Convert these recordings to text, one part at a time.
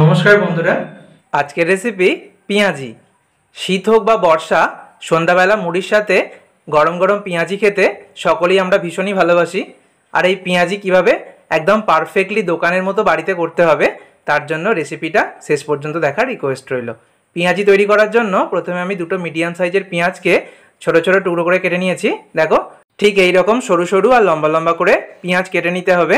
নমস্কার বন্ধুরা আজকের রেসিপি পেঁয়াজি শীত হোক বা বর্ষা সন্ধ্যাবেলা মুড়ির সাথে গরম গরম পেঁয়াজি খেতে সকলেই আমরা ভীষণই ভালোবাসি আর এই পেঁয়াজি কিভাবে একদম পারফেক্টলি দোকানের মতো বাড়িতে করতে হবে তার জন্য রেসিপিটা শেষ পর্যন্ত দেখার রিকোয়েস্ট রইল পেঁয়াজি তৈরি করার জন্য প্রথমে আমি দুটো মিডিয়াম সাইজের পেঁয়াজকে ছোট ছোট টুকরো করে কেটে নিয়েছি দেখো ঠিক এই রকম সরু সরু আর লম্বা লম্বা করে পেঁয়াজ কেটে নিতে হবে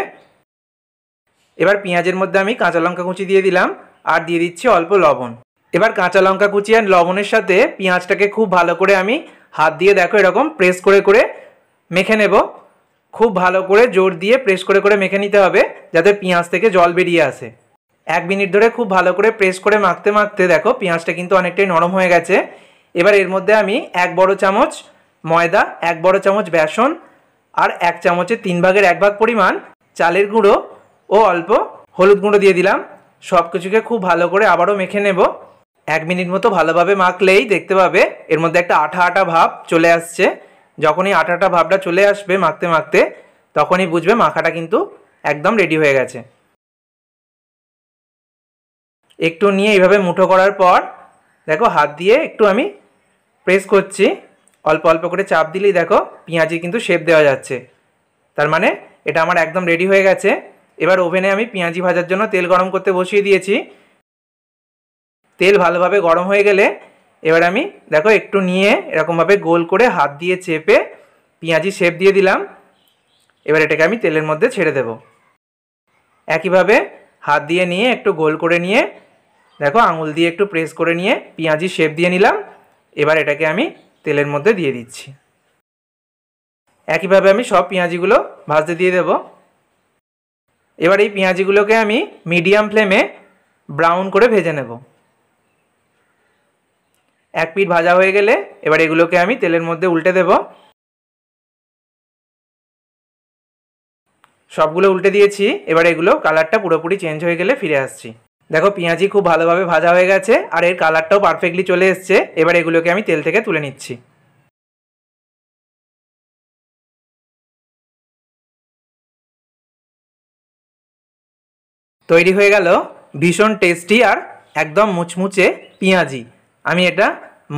এবার পেঁয়াজের মধ্যে আমি কাঁচা লঙ্কা কুচি দিয়ে দিলাম আর দিয়ে দিচ্ছি অল্প লবণ এবার কাঁচা লঙ্কা কুচি আর লবণের সাথে পেঁয়াজটাকে খুব ভালো করে আমি হাত দিয়ে দেখো এরকম প্রেস করে করে মেখে নেব খুব ভালো করে জোর দিয়ে প্রেস করে করে মেখে নিতে হবে যাতে পেঁয়াজ থেকে জল বেরিয়ে আসে এক মিনিট ধরে খুব ভালো করে প্রেস করে মাখতে মাখতে দেখো পেঁয়াজটা কিন্তু অনেকটাই নরম হয়ে গেছে এবার এর মধ্যে আমি এক বড় চামচ ময়দা এক বড় চামচ বেসন আর এক চামচের তিন ভাগের এক ভাগ পরিমাণ চালের গুঁড়ো ও অল্প হলুদ গুঁড়ো দিয়ে দিলাম সব কিছুকে খুব ভালো করে আবারও মেখে নেব এক মিনিট মতো ভালোভাবে মাখলেই দেখতে পাবে এর মধ্যে একটা আঠা আঠা ভাব চলে আসছে যখনই আটা ভাবটা চলে আসবে মাখতে মাখতে তখনই বুঝবে মাখাটা কিন্তু একদম রেডি হয়ে গেছে একটু নিয়ে এইভাবে মুঠো করার পর দেখো হাত দিয়ে একটু আমি প্রেস করছি অল্প অল্প করে চাপ দিলেই দেখো পেঁয়াজি কিন্তু শেপ দেওয়া যাচ্ছে তার মানে এটা আমার একদম রেডি হয়ে গেছে এবার ওভেনে আমি পেঁয়াজি ভাজার জন্য তেল গরম করতে বসিয়ে দিয়েছি তেল ভালোভাবে গরম হয়ে গেলে এবার আমি দেখো একটু নিয়ে এরকমভাবে গোল করে হাত দিয়ে চেপে পেঁয়াজি শেপ দিয়ে দিলাম এবার এটাকে আমি তেলের মধ্যে ছেড়ে দেব একইভাবে হাত দিয়ে নিয়ে একটু গোল করে নিয়ে দেখো আঙুল দিয়ে একটু প্রেস করে নিয়ে পেঁয়াজি শেপ দিয়ে নিলাম এবার এটাকে আমি তেলের মধ্যে দিয়ে দিচ্ছি একইভাবে আমি সব পেঁয়াজিগুলো ভাজতে দিয়ে দেবো এবার এই পেঁয়াজিগুলোকে আমি মিডিয়াম ফ্লেমে ব্রাউন করে ভেজে নেব এক পিঠ ভাজা হয়ে গেলে এবার এগুলোকে আমি তেলের মধ্যে উল্টে দেব সবগুলো উল্টে দিয়েছি এবার এগুলো কালারটা পুরোপুরি চেঞ্জ হয়ে গেলে ফিরে আসছি দেখো পেঁয়াজি খুব ভালোভাবে ভাজা হয়ে গেছে আর এর কালারটাও পারফেক্টলি চলে এসছে এবার এগুলোকে আমি তেল থেকে তুলে নিচ্ছি তৈরি হয়ে গেল ভীষণ টেস্টি আর একদম মুচমুচে পেঁয়াজি আমি এটা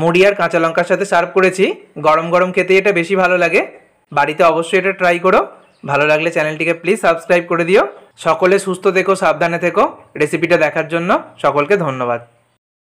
মুড়ি আর কাঁচা লঙ্কার সাথে সার্ভ করেছি গরম গরম খেতে এটা বেশি ভালো লাগে বাড়িতে অবশ্যই এটা ট্রাই করো ভালো লাগলে চ্যানেলটিকে প্লিজ সাবস্ক্রাইব করে দিও সকলে সুস্থ থেকো সাবধানে থেকো রেসিপিটা দেখার জন্য সকলকে ধন্যবাদ